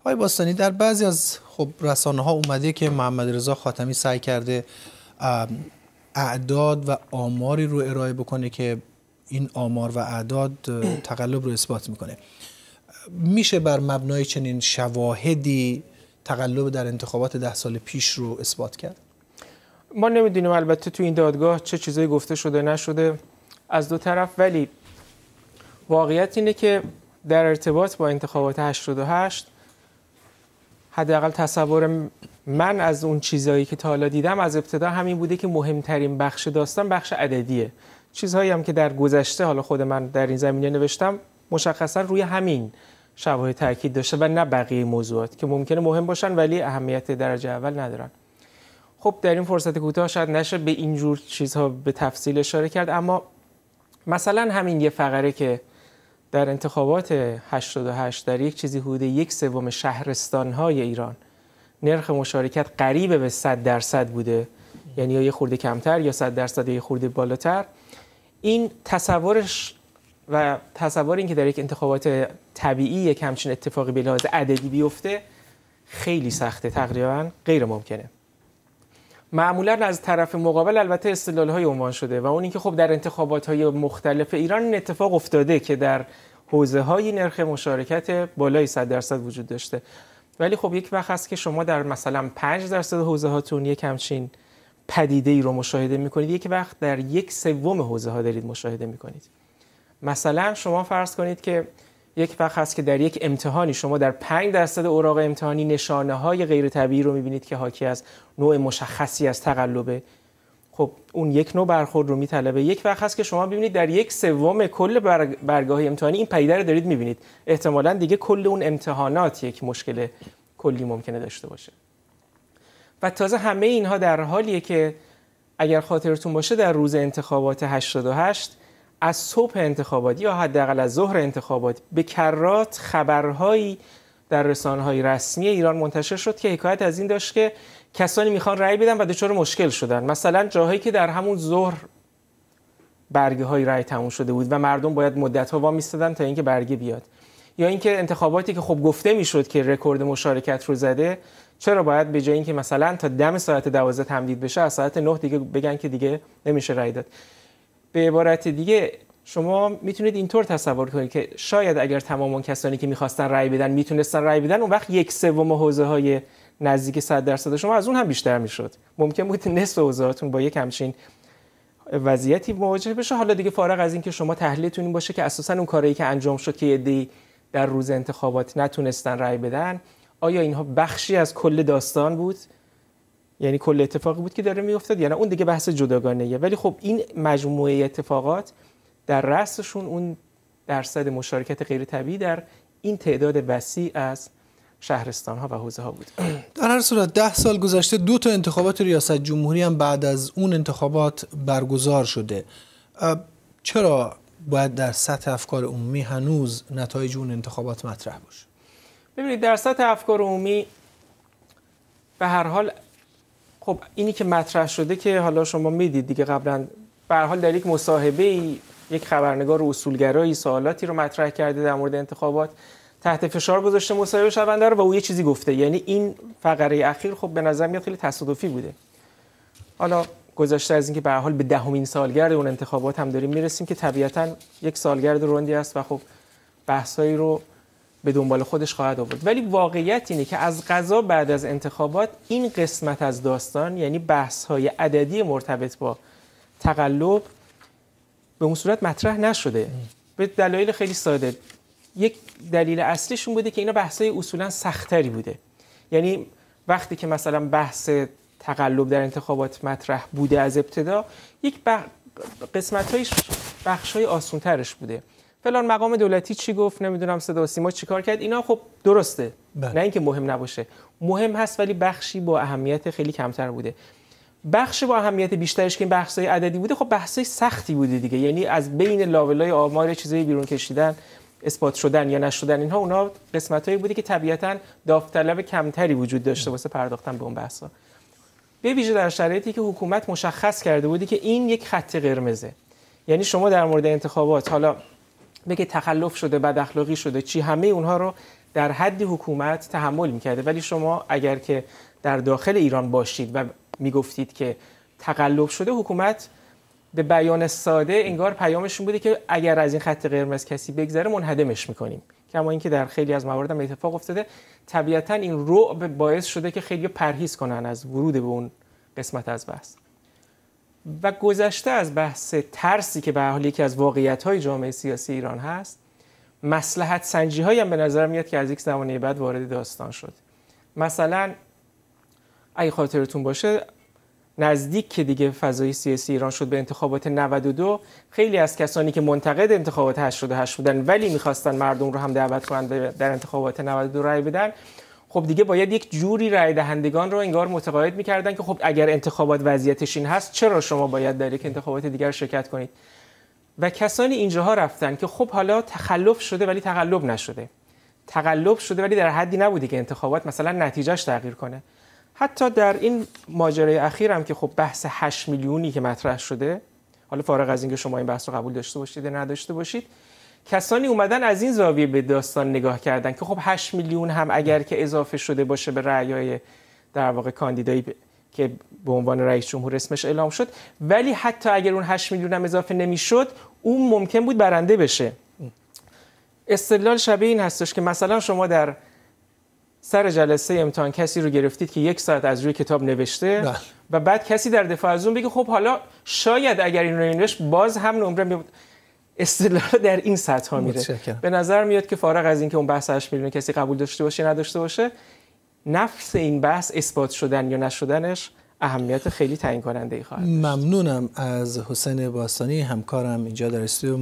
آقای باستانی در بعضی از خب رسانه ها اومده که محمد رضا خاتمی سعی کرده اعداد و آماری رو ارائه بکنه که این آمار و اعداد تقلب رو اثبات میکنه میشه بر مبنای چنین شواهدی تقلب در انتخابات ده سال پیش رو اثبات کرد ما نمیدونیم البته تو این دادگاه چه چیزایی گفته شده نشده از دو طرف ولی واقعیت اینه که در ارتباط با انتخابات 88 حداقل تصور من از اون چیزایی که تا حالا دیدم از ابتدا همین بوده که مهمترین بخش داستان بخش عددیه چیزهایی هم که در گذشته حالا خود من در این زمینه نوشتم مشخصا روی همین شواهد تاکید داشته و نه بقیه موضوعات که ممکنه مهم باشن ولی اهمیت درجه اول ندارن خب در این فرصت کوتاه شاید نشه به اینجور چیزها به تفصیل اشاره کرد اما مثلا همین یه فقره که در انتخابات 88 در یک چیزی حدود یک سوم شهرستانهای ایران نرخ مشارکت قریب به 100 درصد بوده یعنی یا یه خورده کمتر یا 100 درصد یا یه خورده بالاتر این تصورش و تصور اینکه در یک انتخابات طبیعی یک همچین اتفاقی به لحاظ عددی بیفته خیلی سخته تقریبا غیر ممکنه معمولا از طرف مقابل البته استدلال های عنوان شده و اون اینکه خب در انتخابات های مختلف ایران این اتفاق افتاده که در حوزه های نرخ مشارکت بالای 100 درصد وجود داشته ولی خب یک وقت هست که شما در مثلا 5 درصد حوزه هاتون یک همچین پدیده ای رو مشاهده میکنید یک وقت در یک سوم حوزه ها دارید مشاهده میکنید مثلا شما فرض کنید که یک وقت هست که در یک امتحانی شما در 5 درصد اوراق امتحانی نشانه های غیر طبیعی رو میبینید که حاکی از نوع مشخصی از تقلبه خب اون یک نوع برخورد رو میطلبه یک وقت هست که شما ببینید در یک سوم کل برگ... برگاه امتحانی این پدیده رو دارید میبینید احتمالا دیگه کل اون امتحانات یک مشکل کلی ممکنه داشته باشه و تازه همه اینها در حالیه که اگر خاطرتون باشه در روز انتخابات 88 از صبح انتخابات یا حداقل از ظهر انتخابات به کرات خبرهایی در رسانه‌های رسمی ایران منتشر شد که حکایت از این داشت که کسانی میخوان رأی بدن و دچار مشکل شدن مثلا جاهایی که در همون ظهر برگه های رأی تموم شده بود و مردم باید مدت ها وامیستادن تا اینکه برگه بیاد یا اینکه انتخاباتی که خب گفته میشد که رکورد مشارکت رو زده چرا باید به جای اینکه مثلا تا دم ساعت 12 تمدید بشه از ساعت 9 دیگه بگن که دیگه نمیشه رأی داد به عبارت دیگه شما میتونید اینطور تصور کنید که شاید اگر تمام اون کسانی که میخواستن رأی بدن میتونستن رأی بدن اون وقت یک سوم حوزه های نزدیک 100 درصد شما از اون هم بیشتر میشد ممکن بود نصف حوزهاتون با یک همچین وضعیتی مواجه بشه حالا دیگه فارغ از اینکه شما تحلیلتون باشه که اساسا اون کاری که انجام شد که ایده در روز انتخابات نتونستن رأی بدن آیا اینها بخشی از کل داستان بود یعنی کل اتفاقی بود که داره میافتاد یعنی اون دیگه بحث جداگانه ولی خب این مجموعه اتفاقات در رأسشون اون درصد مشارکت غیر طبیعی در این تعداد وسیع از شهرستان ها و حوزه ها بود در هر صورت ده سال گذشته دو تا انتخابات ریاست جمهوری هم بعد از اون انتخابات برگزار شده چرا باید در سطح افکار عمومی هنوز نتایج اون انتخابات مطرح باشه ببینید در سطح افکار عمومی به هر حال خب اینی که مطرح شده که حالا شما میدید دیگه قبلا به حال در یک مصاحبه ای یک خبرنگار اصولگرایی سوالاتی رو مطرح کرده در مورد انتخابات تحت فشار گذاشته مصاحبه شونده رو و او یه چیزی گفته یعنی این فقره اخیر خب به نظر میاد خیلی تصادفی بوده حالا گذشته از اینکه به حال به دهمین سالگرد اون انتخابات هم داریم میرسیم که طبیعتا یک سالگرد روندی است و خب بحثایی رو به دنبال خودش خواهد آورد ولی واقعیت اینه که از قضا بعد از انتخابات این قسمت از داستان یعنی بحث های عددی مرتبط با تقلب به اون صورت مطرح نشده به دلایل خیلی ساده یک دلیل اصلیشون بوده که اینا بحث های اصولا سختری بوده یعنی وقتی که مثلا بحث تقلب در انتخابات مطرح بوده از ابتدا یک بح... قسمت های بخش های آسون بوده فلان مقام دولتی چی گفت نمیدونم صدا و سیما چیکار کرد اینا خب درسته بله. نه اینکه مهم نباشه مهم هست ولی بخشی با اهمیت خیلی کمتر بوده بخش با اهمیت بیشترش که این بحث‌های عددی بوده خب بحث‌های سختی بوده دیگه یعنی از بین لاولای آمار چیزایی بیرون کشیدن اثبات شدن یا نشدن اینها اونها قسمتایی بوده که طبیعتا داوطلب کمتری وجود داشته بله. واسه پرداختن به اون ها. به ویژه در شرایطی که حکومت مشخص کرده بوده که این یک خط قرمزه یعنی شما در مورد انتخابات حالا بگه تخلف شده بد اخلاقی شده چی همه اونها رو در حد حکومت تحمل میکرده ولی شما اگر که در داخل ایران باشید و میگفتید که تقلب شده حکومت به بیان ساده انگار پیامشون بوده که اگر از این خط قرمز کسی بگذره منهدمش میکنیم کما اینکه در خیلی از موارد هم اتفاق افتاده طبیعتا این رعب باعث شده که خیلی پرهیز کنن از ورود به اون قسمت از بحث و گذشته از بحث ترسی که به حال یکی از واقعیت های جامعه سیاسی ایران هست مسلحت سنجی های هم به نظر میاد که از یک زمانه بعد وارد داستان شد مثلا اگه خاطرتون باشه نزدیک که دیگه فضای سیاسی ایران شد به انتخابات 92 خیلی از کسانی که منتقد انتخابات 88 بودن ولی میخواستن مردم رو هم دعوت کنند در انتخابات 92 رای بدن خب دیگه باید یک جوری رای دهندگان رو انگار متقاعد میکردن که خب اگر انتخابات وضعیتش این هست چرا شما باید در یک انتخابات دیگر شرکت کنید و کسانی اینجاها رفتن که خب حالا تخلف شده ولی تقلب نشده تقلب شده ولی در حدی نبوده که انتخابات مثلا نتیجهش تغییر کنه حتی در این ماجرای اخیرم که خب بحث 8 میلیونی که مطرح شده حالا فارغ از اینکه شما این بحث رو قبول داشته باشید یا نداشته باشید کسانی اومدن از این زاویه به داستان نگاه کردن که خب 8 میلیون هم اگر که اضافه شده باشه به رأی‌های در واقع کاندیدایی که به عنوان رئیس جمهور اسمش اعلام شد ولی حتی اگر اون 8 میلیون هم اضافه نمیشد اون ممکن بود برنده بشه استدلال شبیه این هستش که مثلا شما در سر جلسه امتحان کسی رو گرفتید که یک ساعت از روی کتاب نوشته بله. و بعد کسی در دفاع از اون بگه خب حالا شاید اگر این رو باز هم نمره می استدلال در این سطح ها میره به نظر میاد که فارغ از اینکه اون بحث اش میلیون کسی قبول داشته باشه نداشته باشه نفس این بحث اثبات شدن یا نشدنش اهمیت خیلی تعیین کننده ای خواهد ممنونم از حسین باستانی همکارم اینجا در استودیو